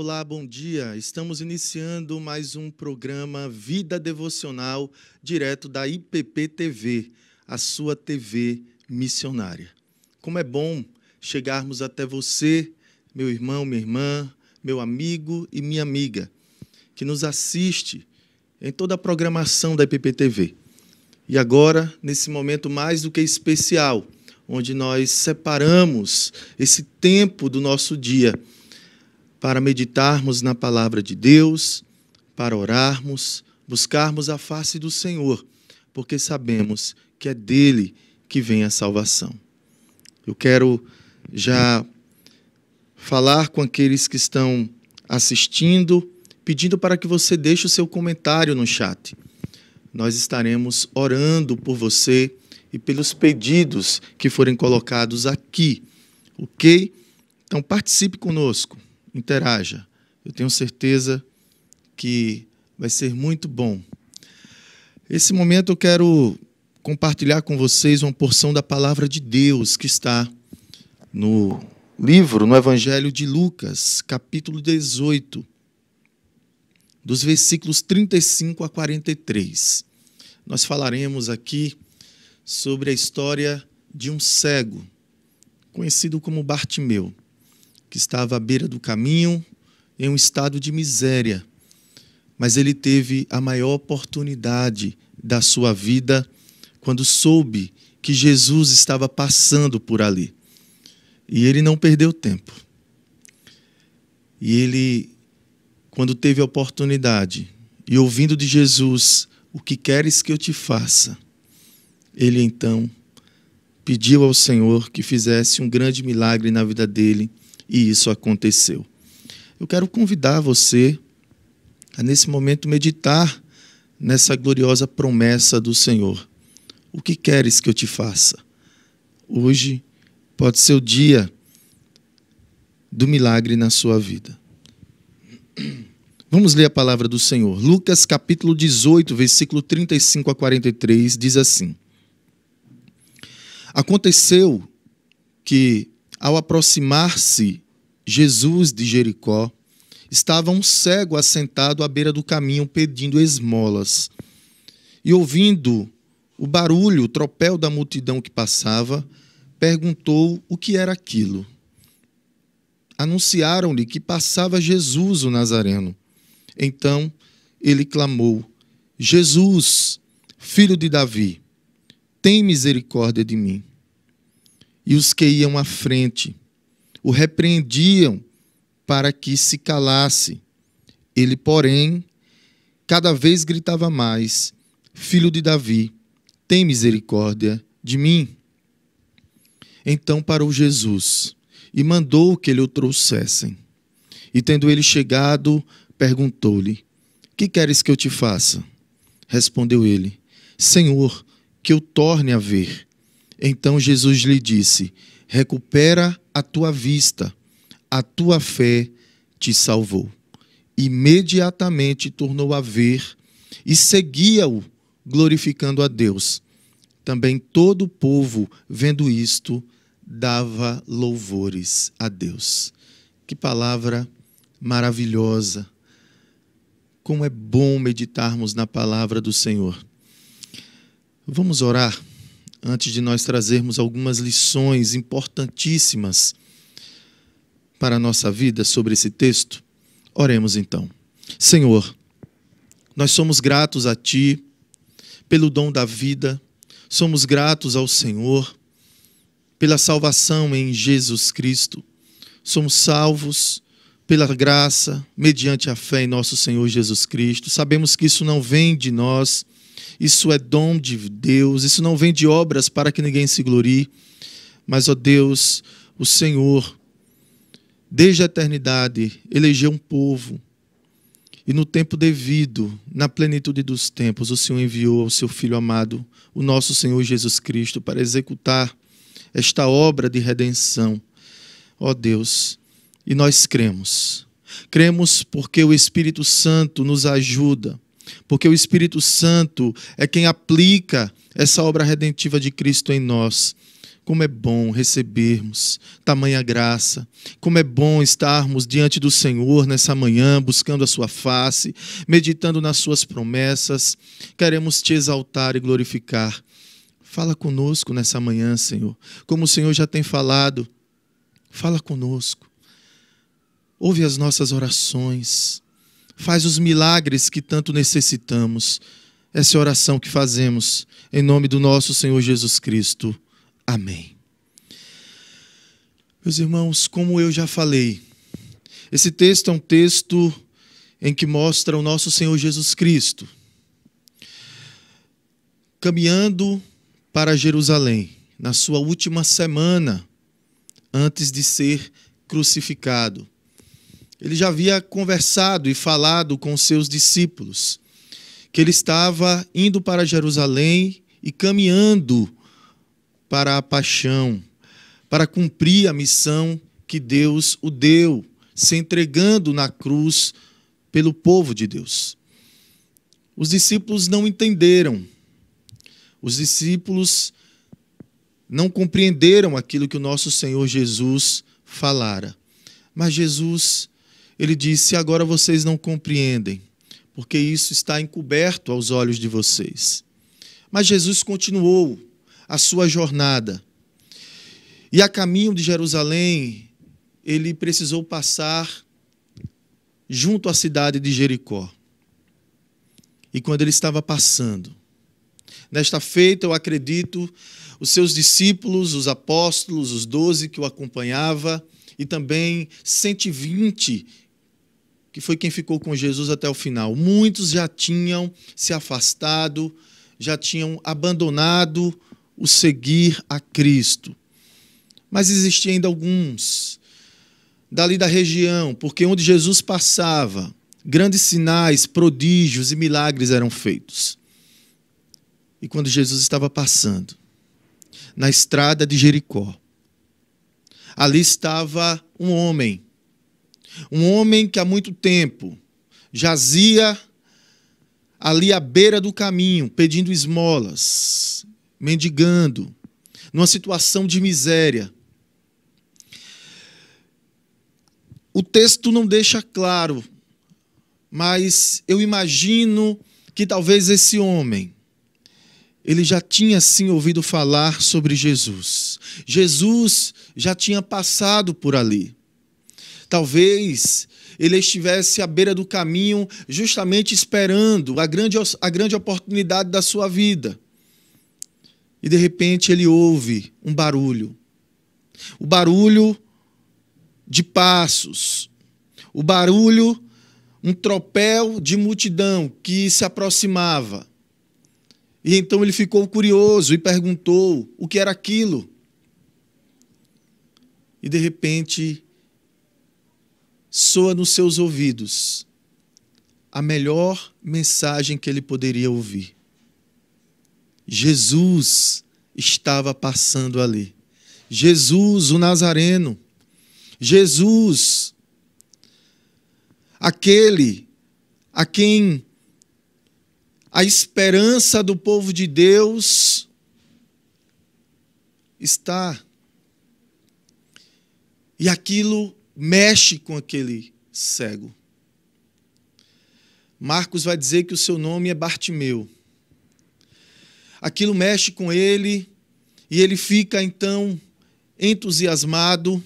Olá, bom dia. Estamos iniciando mais um programa Vida Devocional direto da IPP TV, a sua TV missionária. Como é bom chegarmos até você, meu irmão, minha irmã, meu amigo e minha amiga, que nos assiste em toda a programação da IPP TV. E agora, nesse momento mais do que especial, onde nós separamos esse tempo do nosso dia para meditarmos na palavra de Deus, para orarmos, buscarmos a face do Senhor, porque sabemos que é dele que vem a salvação. Eu quero já falar com aqueles que estão assistindo, pedindo para que você deixe o seu comentário no chat. Nós estaremos orando por você e pelos pedidos que forem colocados aqui, ok? Então participe conosco interaja. Eu tenho certeza que vai ser muito bom. Esse momento eu quero compartilhar com vocês uma porção da palavra de Deus que está no livro, no Evangelho de Lucas, capítulo 18, dos versículos 35 a 43. Nós falaremos aqui sobre a história de um cego, conhecido como Bartimeu que estava à beira do caminho, em um estado de miséria. Mas ele teve a maior oportunidade da sua vida quando soube que Jesus estava passando por ali. E ele não perdeu tempo. E ele, quando teve a oportunidade, e ouvindo de Jesus, o que queres que eu te faça? Ele então pediu ao Senhor que fizesse um grande milagre na vida dele e isso aconteceu. Eu quero convidar você a, nesse momento, meditar nessa gloriosa promessa do Senhor. O que queres que eu te faça? Hoje pode ser o dia do milagre na sua vida. Vamos ler a palavra do Senhor. Lucas capítulo 18, versículo 35 a 43 diz assim: Aconteceu que ao aproximar-se Jesus de Jericó, estava um cego assentado à beira do caminho pedindo esmolas. E ouvindo o barulho, o tropel da multidão que passava, perguntou o que era aquilo. Anunciaram-lhe que passava Jesus o Nazareno. Então ele clamou: Jesus, filho de Davi, tem misericórdia de mim e os que iam à frente. O repreendiam para que se calasse. Ele, porém, cada vez gritava mais: Filho de Davi, tem misericórdia de mim. Então parou Jesus e mandou que ele o trouxessem. E tendo ele chegado, perguntou-lhe: Que queres que eu te faça? Respondeu ele: Senhor, que eu torne a ver. Então Jesus lhe disse: Recupera a tua vista, a tua fé te salvou. Imediatamente tornou a ver e seguia-o, glorificando a Deus. Também todo o povo, vendo isto, dava louvores a Deus. Que palavra maravilhosa! Como é bom meditarmos na palavra do Senhor. Vamos orar antes de nós trazermos algumas lições importantíssimas para a nossa vida sobre esse texto, oremos então. Senhor, nós somos gratos a Ti pelo dom da vida, somos gratos ao Senhor pela salvação em Jesus Cristo, somos salvos pela graça, mediante a fé em nosso Senhor Jesus Cristo. Sabemos que isso não vem de nós isso é dom de Deus, isso não vem de obras para que ninguém se glorie. Mas, ó Deus, o Senhor, desde a eternidade, elegeu um povo. E no tempo devido, na plenitude dos tempos, o Senhor enviou ao seu Filho amado, o nosso Senhor Jesus Cristo, para executar esta obra de redenção. Ó Deus, e nós cremos. Cremos porque o Espírito Santo nos ajuda porque o Espírito Santo é quem aplica essa obra redentiva de Cristo em nós. Como é bom recebermos tamanha graça, como é bom estarmos diante do Senhor nessa manhã, buscando a Sua face, meditando nas Suas promessas. Queremos te exaltar e glorificar. Fala conosco nessa manhã, Senhor. Como o Senhor já tem falado, fala conosco. Ouve as nossas orações faz os milagres que tanto necessitamos. Essa é a oração que fazemos em nome do nosso Senhor Jesus Cristo. Amém. Meus irmãos, como eu já falei, esse texto é um texto em que mostra o nosso Senhor Jesus Cristo caminhando para Jerusalém, na sua última semana antes de ser crucificado ele já havia conversado e falado com seus discípulos que ele estava indo para Jerusalém e caminhando para a paixão, para cumprir a missão que Deus o deu, se entregando na cruz pelo povo de Deus. Os discípulos não entenderam. Os discípulos não compreenderam aquilo que o nosso Senhor Jesus falara. Mas Jesus ele disse: Agora vocês não compreendem, porque isso está encoberto aos olhos de vocês. Mas Jesus continuou a sua jornada. E a caminho de Jerusalém, ele precisou passar junto à cidade de Jericó. E quando ele estava passando, nesta feita, eu acredito, os seus discípulos, os apóstolos, os doze que o acompanhava, e também 120 que foi quem ficou com Jesus até o final. Muitos já tinham se afastado, já tinham abandonado o seguir a Cristo. Mas existiam ainda alguns dali da região, porque onde Jesus passava, grandes sinais, prodígios e milagres eram feitos. E quando Jesus estava passando na estrada de Jericó, ali estava um homem um homem que há muito tempo jazia ali à beira do caminho, pedindo esmolas, mendigando, numa situação de miséria. O texto não deixa claro, mas eu imagino que talvez esse homem ele já tinha sim ouvido falar sobre Jesus. Jesus já tinha passado por ali. Talvez ele estivesse à beira do caminho, justamente esperando a grande, a grande oportunidade da sua vida. E de repente ele ouve um barulho. O barulho de passos. O barulho, um tropel de multidão que se aproximava. E então ele ficou curioso e perguntou o que era aquilo. E de repente soa nos seus ouvidos a melhor mensagem que ele poderia ouvir. Jesus estava passando ali. Jesus, o Nazareno. Jesus, aquele a quem a esperança do povo de Deus está. E aquilo mexe com aquele cego. Marcos vai dizer que o seu nome é Bartimeu. Aquilo mexe com ele e ele fica então entusiasmado.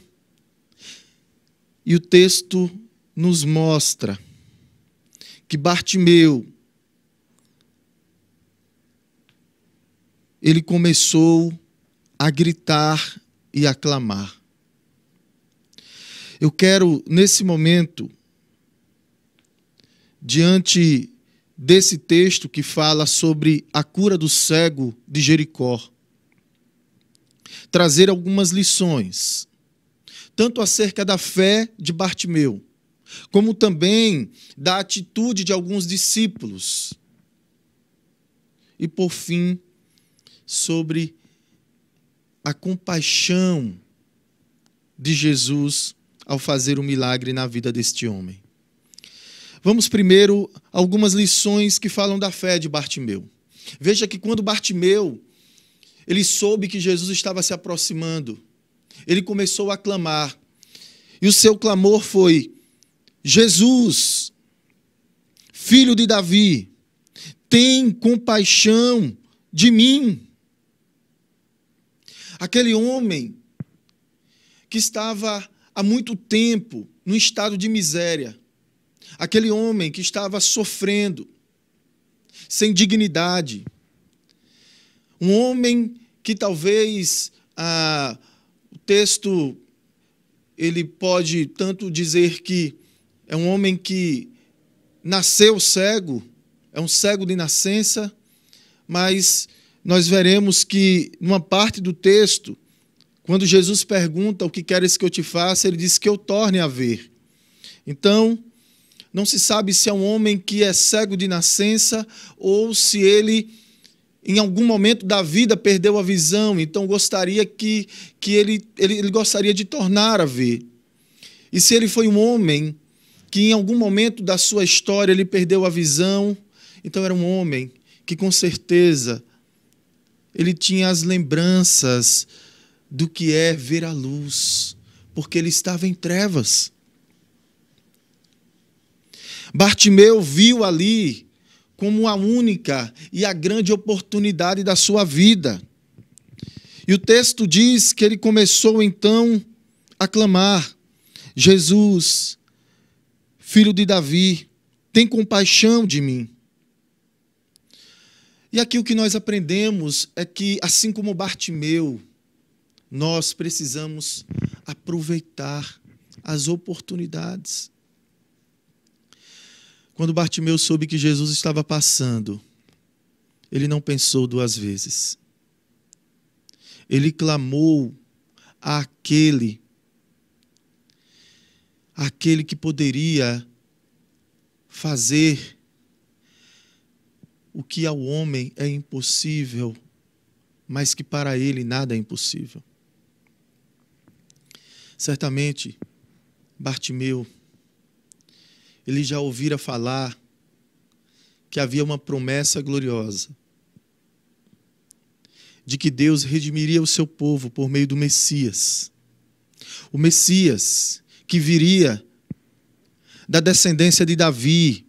E o texto nos mostra que Bartimeu ele começou a gritar e a clamar. Eu quero, nesse momento, diante desse texto que fala sobre a cura do cego de Jericó, trazer algumas lições, tanto acerca da fé de Bartimeu, como também da atitude de alguns discípulos. E, por fim, sobre a compaixão de Jesus ao fazer o um milagre na vida deste homem. Vamos primeiro algumas lições que falam da fé de Bartimeu. Veja que quando Bartimeu ele soube que Jesus estava se aproximando, ele começou a clamar. E o seu clamor foi: Jesus, filho de Davi, tem compaixão de mim. Aquele homem que estava há muito tempo num estado de miséria. Aquele homem que estava sofrendo, sem dignidade. Um homem que talvez ah, o texto ele pode tanto dizer que é um homem que nasceu cego, é um cego de nascença, mas nós veremos que numa parte do texto quando Jesus pergunta o que queres que eu te faça, ele diz que eu torne a ver. Então, não se sabe se é um homem que é cego de nascença ou se ele em algum momento da vida perdeu a visão, então gostaria que, que ele, ele, ele gostaria de tornar a ver. E se ele foi um homem que em algum momento da sua história ele perdeu a visão, então era um homem que com certeza ele tinha as lembranças do que é ver a luz, porque ele estava em trevas. Bartimeu viu ali como a única e a grande oportunidade da sua vida. E o texto diz que ele começou então a clamar: Jesus, filho de Davi, tem compaixão de mim. E aqui o que nós aprendemos é que, assim como Bartimeu, nós precisamos aproveitar as oportunidades. Quando Bartimeu soube que Jesus estava passando, ele não pensou duas vezes. Ele clamou àquele, àquele que poderia fazer o que ao homem é impossível, mas que para ele nada é impossível. Certamente, Bartimeu, ele já ouvira falar que havia uma promessa gloriosa de que Deus redimiria o seu povo por meio do Messias. O Messias que viria da descendência de Davi,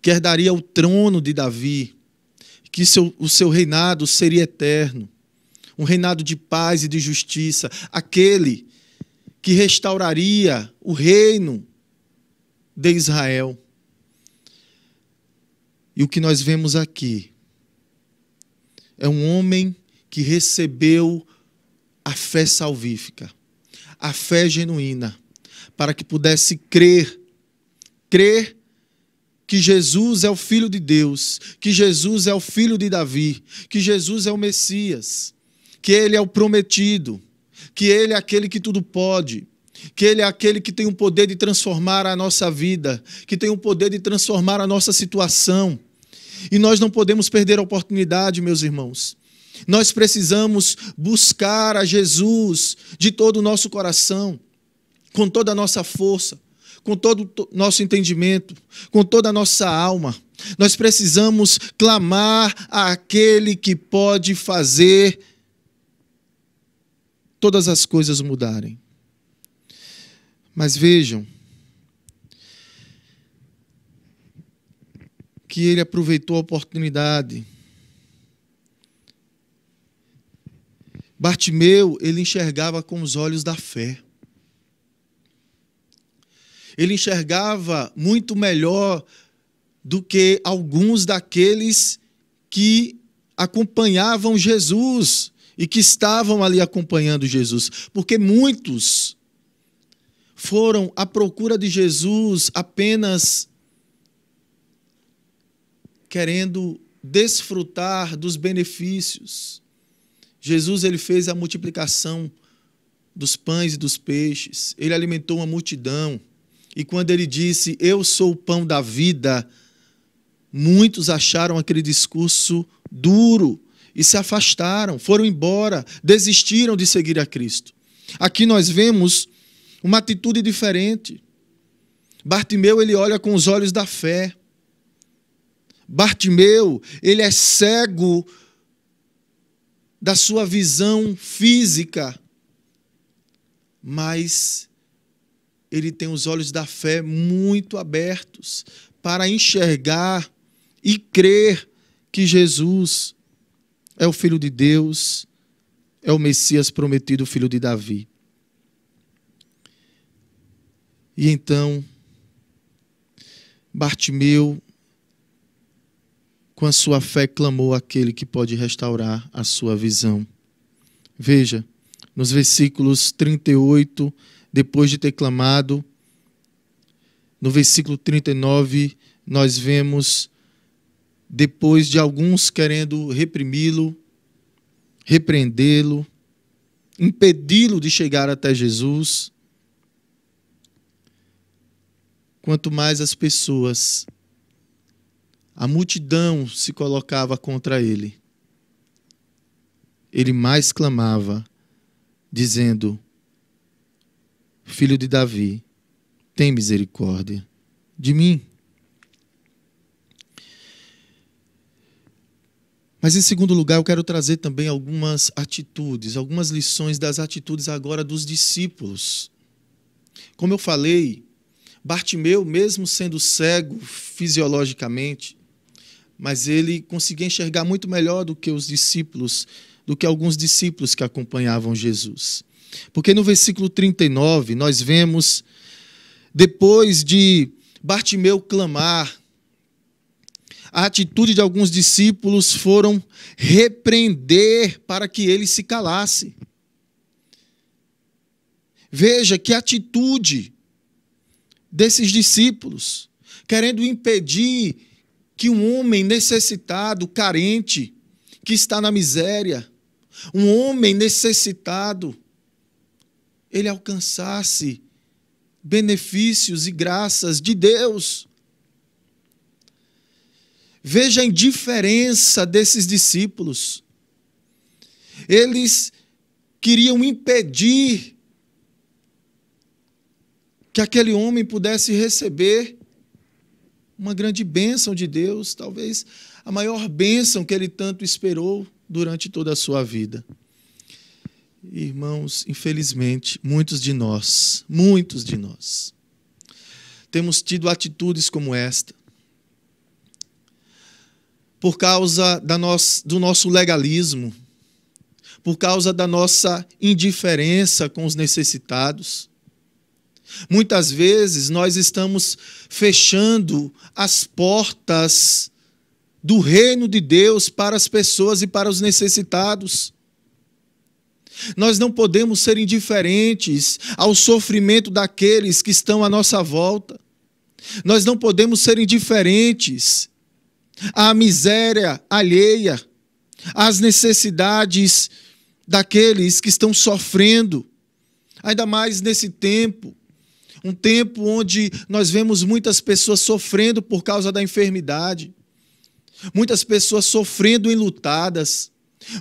que herdaria o trono de Davi, que seu, o seu reinado seria eterno um reinado de paz e de justiça, aquele que restauraria o reino de Israel. E o que nós vemos aqui é um homem que recebeu a fé salvífica, a fé genuína, para que pudesse crer, crer que Jesus é o Filho de Deus, que Jesus é o Filho de Davi, que Jesus é o Messias que ele é o prometido, que ele é aquele que tudo pode, que Ele é aquele que tem o poder de transformar a nossa vida, que tem o poder de transformar a nossa situação. E nós não podemos perder a oportunidade, meus irmãos. Nós precisamos buscar a Jesus de todo o nosso coração, com toda a nossa força, com todo o nosso entendimento, com toda a nossa alma. Nós precisamos clamar àquele que pode fazer todas as coisas mudarem. Mas vejam que ele aproveitou a oportunidade. Bartimeu, ele enxergava com os olhos da fé. Ele enxergava muito melhor do que alguns daqueles que acompanhavam Jesus e que estavam ali acompanhando Jesus, porque muitos foram à procura de Jesus apenas querendo desfrutar dos benefícios. Jesus ele fez a multiplicação dos pães e dos peixes. Ele alimentou uma multidão. E quando ele disse: "Eu sou o pão da vida", muitos acharam aquele discurso duro, e se afastaram, foram embora, desistiram de seguir a Cristo. Aqui nós vemos uma atitude diferente. Bartimeu, ele olha com os olhos da fé. Bartimeu, ele é cego da sua visão física, mas ele tem os olhos da fé muito abertos para enxergar e crer que Jesus é o Filho de Deus, é o Messias prometido, o filho de Davi. E então, Bartimeu, com a sua fé, clamou aquele que pode restaurar a sua visão. Veja, nos versículos 38, depois de ter clamado, no versículo 39, nós vemos depois de alguns querendo reprimi-lo, repreendê-lo, impedi-lo de chegar até Jesus. Quanto mais as pessoas, a multidão se colocava contra ele, ele mais clamava, dizendo: Filho de Davi, tem misericórdia de mim. Mas em segundo lugar, eu quero trazer também algumas atitudes, algumas lições das atitudes agora dos discípulos. Como eu falei, Bartimeu, mesmo sendo cego fisiologicamente, mas ele conseguia enxergar muito melhor do que os discípulos, do que alguns discípulos que acompanhavam Jesus. Porque no versículo 39 nós vemos depois de Bartimeu clamar a atitude de alguns discípulos foram repreender para que ele se calasse. Veja que atitude desses discípulos, querendo impedir que um homem necessitado, carente, que está na miséria, um homem necessitado, ele alcançasse benefícios e graças de Deus. Veja a indiferença desses discípulos. Eles queriam impedir que aquele homem pudesse receber uma grande bênção de Deus, talvez a maior bênção que ele tanto esperou durante toda a sua vida. Irmãos, infelizmente, muitos de nós, muitos de nós, temos tido atitudes como esta por causa da nossa, do nosso legalismo, por causa da nossa indiferença com os necessitados. Muitas vezes nós estamos fechando as portas do reino de Deus para as pessoas e para os necessitados. Nós não podemos ser indiferentes ao sofrimento daqueles que estão à nossa volta. Nós não podemos ser indiferentes à miséria alheia, às necessidades daqueles que estão sofrendo, ainda mais nesse tempo. Um tempo onde nós vemos muitas pessoas sofrendo por causa da enfermidade, muitas pessoas sofrendo enlutadas,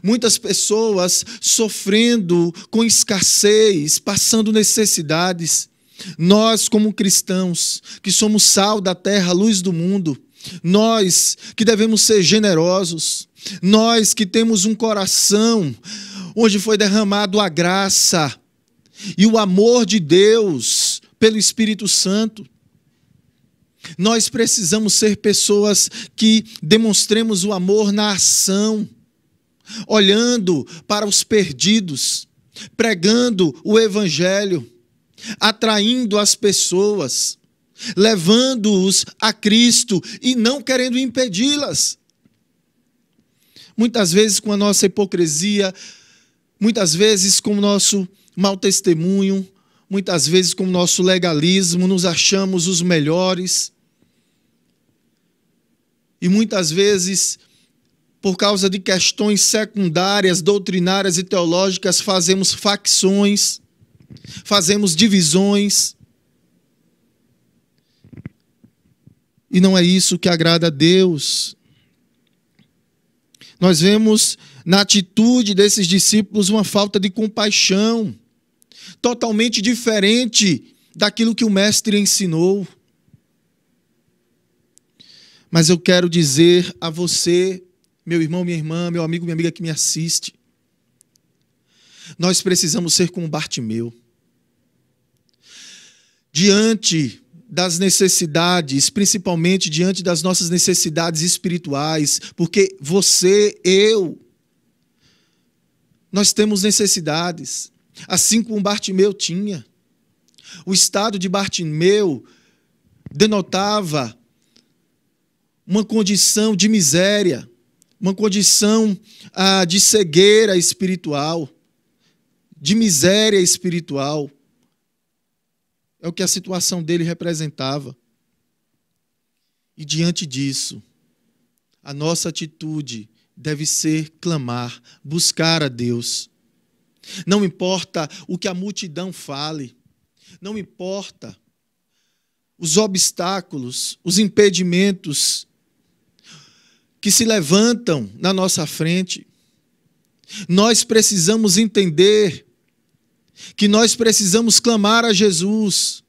muitas pessoas sofrendo com escassez, passando necessidades. Nós, como cristãos, que somos sal da terra, luz do mundo, nós que devemos ser generosos, nós que temos um coração onde foi derramado a graça e o amor de Deus pelo Espírito Santo. Nós precisamos ser pessoas que demonstremos o amor na ação, olhando para os perdidos, pregando o Evangelho, atraindo as pessoas levando-os a Cristo e não querendo impedi-las. Muitas vezes com a nossa hipocrisia, muitas vezes com o nosso mau testemunho, muitas vezes com o nosso legalismo, nos achamos os melhores. E muitas vezes, por causa de questões secundárias, doutrinárias e teológicas, fazemos facções, fazemos divisões E não é isso que agrada a Deus. Nós vemos na atitude desses discípulos uma falta de compaixão, totalmente diferente daquilo que o Mestre ensinou. Mas eu quero dizer a você, meu irmão, minha irmã, meu amigo, minha amiga que me assiste, nós precisamos ser como Bartimeu. Diante das necessidades, principalmente diante das nossas necessidades espirituais, porque você, eu, nós temos necessidades, assim como Bartimeu tinha. O estado de Bartimeu denotava uma condição de miséria, uma condição ah, de cegueira espiritual, de miséria espiritual é o que a situação dele representava. E diante disso, a nossa atitude deve ser clamar, buscar a Deus. Não importa o que a multidão fale, não importa os obstáculos, os impedimentos que se levantam na nossa frente. Nós precisamos entender que nós precisamos clamar a Jesus,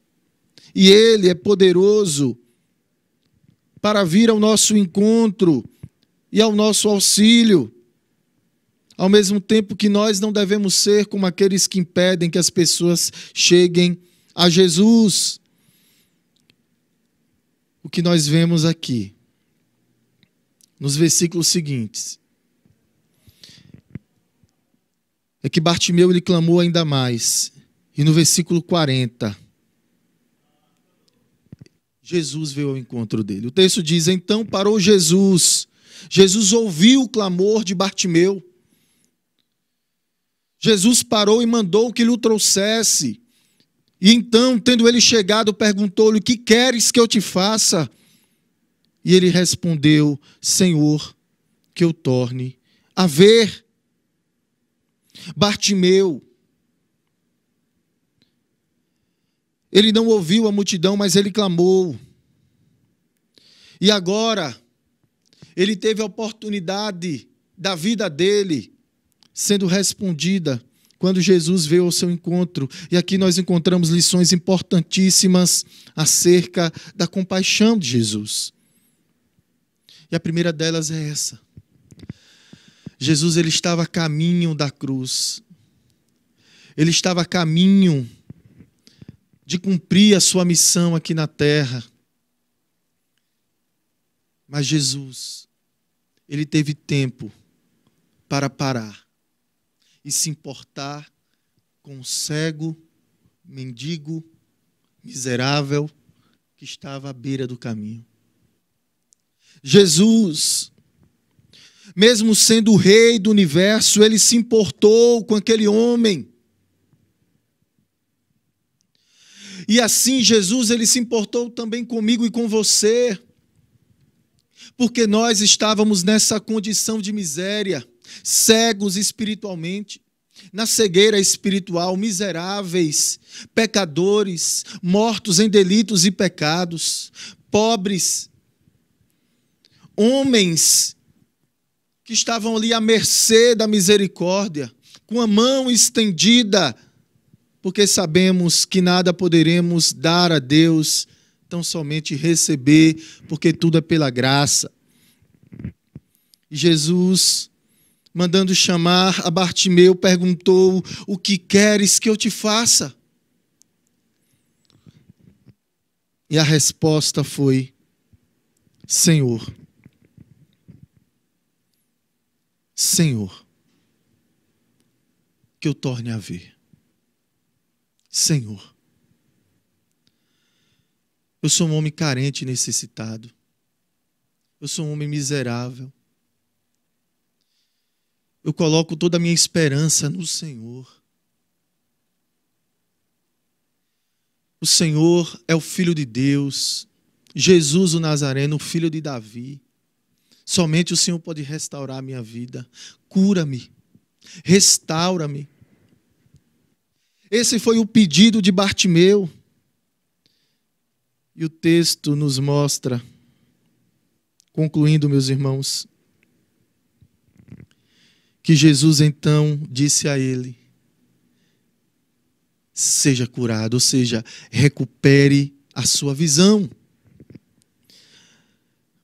e Ele é poderoso para vir ao nosso encontro e ao nosso auxílio. Ao mesmo tempo que nós não devemos ser como aqueles que impedem que as pessoas cheguem a Jesus. O que nós vemos aqui, nos versículos seguintes, é que Bartimeu ele clamou ainda mais. E no versículo 40, Jesus veio ao encontro dele. O texto diz: Então parou Jesus. Jesus ouviu o clamor de Bartimeu. Jesus parou e mandou que lhe o trouxesse. E então, tendo ele chegado, perguntou-lhe: Que queres que eu te faça? E ele respondeu: Senhor, que eu torne a ver. Bartimeu. Ele não ouviu a multidão, mas ele clamou. E agora, ele teve a oportunidade da vida dele sendo respondida quando Jesus veio ao seu encontro. E aqui nós encontramos lições importantíssimas acerca da compaixão de Jesus. E a primeira delas é essa: Jesus ele estava a caminho da cruz. Ele estava a caminho de cumprir a sua missão aqui na terra. Mas Jesus, ele teve tempo para parar e se importar com o cego, mendigo, miserável que estava à beira do caminho. Jesus, mesmo sendo o rei do universo, ele se importou com aquele homem. E assim Jesus ele se importou também comigo e com você. Porque nós estávamos nessa condição de miséria, cegos espiritualmente, na cegueira espiritual, miseráveis, pecadores, mortos em delitos e pecados, pobres, homens que estavam ali à mercê da misericórdia, com a mão estendida, porque sabemos que nada poderemos dar a Deus, tão somente receber, porque tudo é pela graça. Jesus, mandando chamar a Bartimeu, perguntou: O que queres que eu te faça? E a resposta foi: Senhor Senhor, que eu torne a ver. Senhor, eu sou um homem carente e necessitado. Eu sou um homem miserável. Eu coloco toda a minha esperança no Senhor. O Senhor é o Filho de Deus, Jesus o Nazareno, o filho de Davi. Somente o Senhor pode restaurar a minha vida. Cura-me. Restaura-me. Esse foi o pedido de Bartimeu. E o texto nos mostra, concluindo, meus irmãos, que Jesus então disse a ele: seja curado, ou seja, recupere a sua visão.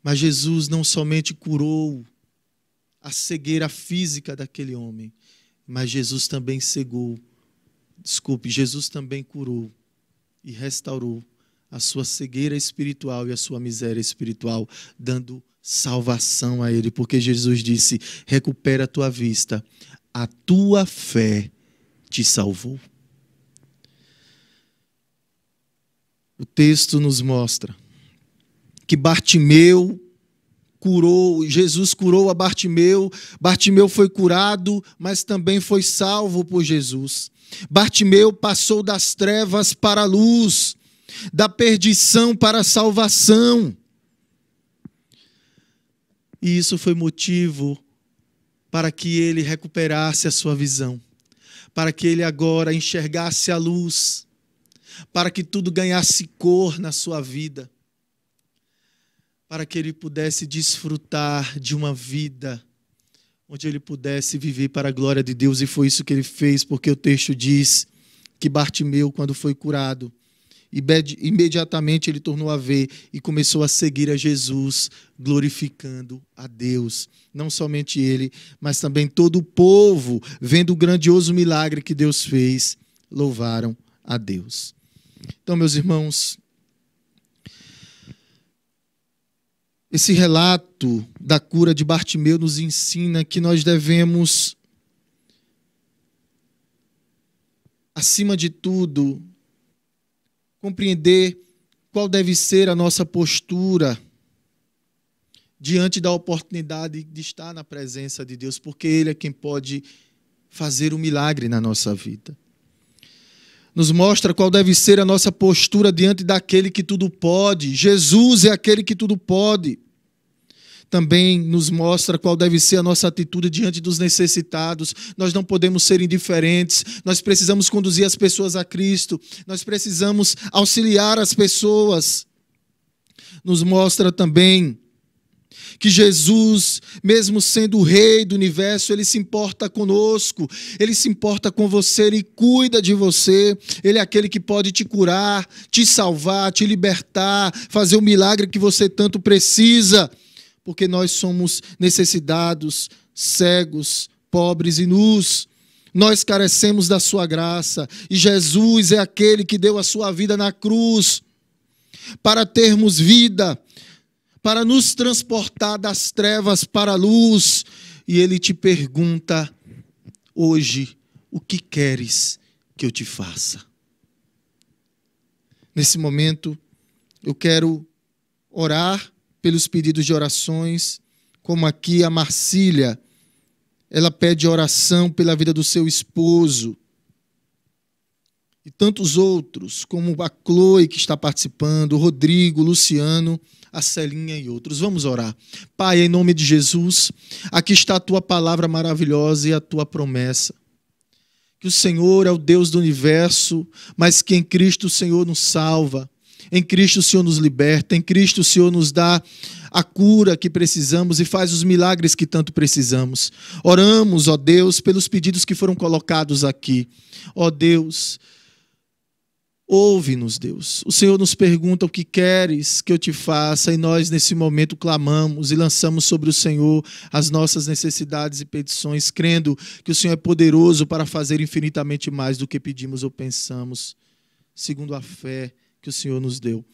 Mas Jesus não somente curou a cegueira física daquele homem, mas Jesus também cegou, desculpe, Jesus também curou e restaurou a sua cegueira espiritual e a sua miséria espiritual, dando salvação a ele, porque Jesus disse: recupera a tua vista, a tua fé te salvou. O texto nos mostra que Bartimeu curou, Jesus curou a Bartimeu, Bartimeu foi curado, mas também foi salvo por Jesus. Bartimeu passou das trevas para a luz, da perdição para a salvação. E isso foi motivo para que ele recuperasse a sua visão, para que ele agora enxergasse a luz, para que tudo ganhasse cor na sua vida para que ele pudesse desfrutar de uma vida onde ele pudesse viver para a glória de Deus, e foi isso que ele fez, porque o texto diz que Bartimeu, quando foi curado, imediatamente ele tornou a ver e começou a seguir a Jesus, glorificando a Deus. Não somente ele, mas também todo o povo, vendo o grandioso milagre que Deus fez, louvaram a Deus. Então, meus irmãos, Esse relato da cura de Bartimeu nos ensina que nós devemos, acima de tudo, compreender qual deve ser a nossa postura diante da oportunidade de estar na presença de Deus, porque Ele é quem pode fazer o um milagre na nossa vida. Nos mostra qual deve ser a nossa postura diante daquele que tudo pode. Jesus é aquele que tudo pode também nos mostra qual deve ser a nossa atitude diante dos necessitados. Nós não podemos ser indiferentes, nós precisamos conduzir as pessoas a Cristo, nós precisamos auxiliar as pessoas. Nos mostra também que Jesus, mesmo sendo o rei do universo, ele se importa conosco, ele se importa com você, ele cuida de você, ele é aquele que pode te curar, te salvar, te libertar, fazer o milagre que você tanto precisa porque nós somos necessitados, cegos, pobres e nus. Nós carecemos da sua graça, e Jesus é aquele que deu a sua vida na cruz para termos vida, para nos transportar das trevas para a luz. E ele te pergunta hoje: o que queres que eu te faça? Nesse momento, eu quero orar pelos pedidos de orações, como aqui a Marcília, ela pede oração pela vida do seu esposo. E tantos outros, como a Chloe que está participando, o Rodrigo, o Luciano, a Celinha e outros. Vamos orar. Pai, em nome de Jesus, aqui está a tua palavra maravilhosa e a tua promessa que o Senhor é o Deus do universo, mas que em Cristo o Senhor nos salva. Em Cristo o Senhor nos liberta, em Cristo o Senhor nos dá a cura que precisamos e faz os milagres que tanto precisamos. Oramos, ó Deus, pelos pedidos que foram colocados aqui. Ó Deus, Ouve-nos, Deus. O Senhor nos pergunta o que queres que eu te faça, e nós, nesse momento, clamamos e lançamos sobre o Senhor as nossas necessidades e petições, crendo que o Senhor é poderoso para fazer infinitamente mais do que pedimos ou pensamos, segundo a fé que o Senhor nos deu.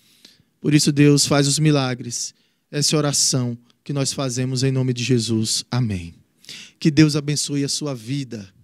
Por isso, Deus faz os milagres. Essa é oração que nós fazemos em nome de Jesus. Amém. Que Deus abençoe a sua vida.